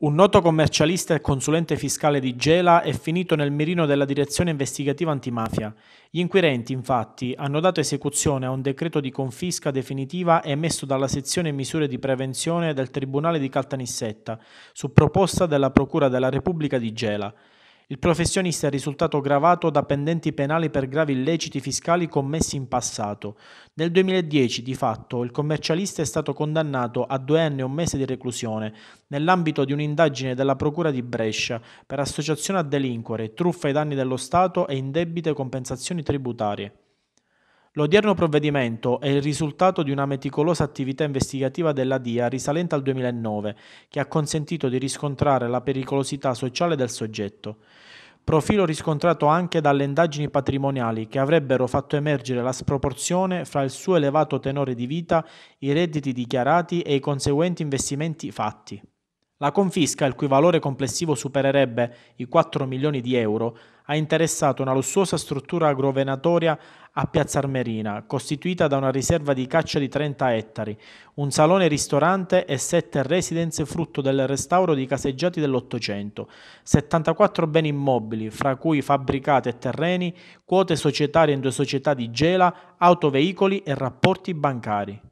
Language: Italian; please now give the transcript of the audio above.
Un noto commercialista e consulente fiscale di Gela è finito nel mirino della direzione investigativa antimafia. Gli inquirenti, infatti, hanno dato esecuzione a un decreto di confisca definitiva emesso dalla sezione misure di prevenzione del Tribunale di Caltanissetta, su proposta della Procura della Repubblica di Gela. Il professionista è risultato gravato da pendenti penali per gravi illeciti fiscali commessi in passato. Nel 2010, di fatto, il commercialista è stato condannato a due anni e un mese di reclusione nell'ambito di un'indagine della Procura di Brescia per associazione a delinquere, truffa ai danni dello Stato e indebite compensazioni tributarie. L'odierno provvedimento è il risultato di una meticolosa attività investigativa della DIA risalente al 2009, che ha consentito di riscontrare la pericolosità sociale del soggetto. Profilo riscontrato anche dalle indagini patrimoniali che avrebbero fatto emergere la sproporzione fra il suo elevato tenore di vita, i redditi dichiarati e i conseguenti investimenti fatti. La confisca, il cui valore complessivo supererebbe i 4 milioni di euro, ha interessato una lussuosa struttura agrovenatoria a Piazza Armerina, costituita da una riserva di caccia di 30 ettari, un salone-ristorante e sette residenze frutto del restauro di caseggiati dell'Ottocento, 74 beni immobili, fra cui fabbricati e terreni, quote societarie in due società di gela, autoveicoli e rapporti bancari.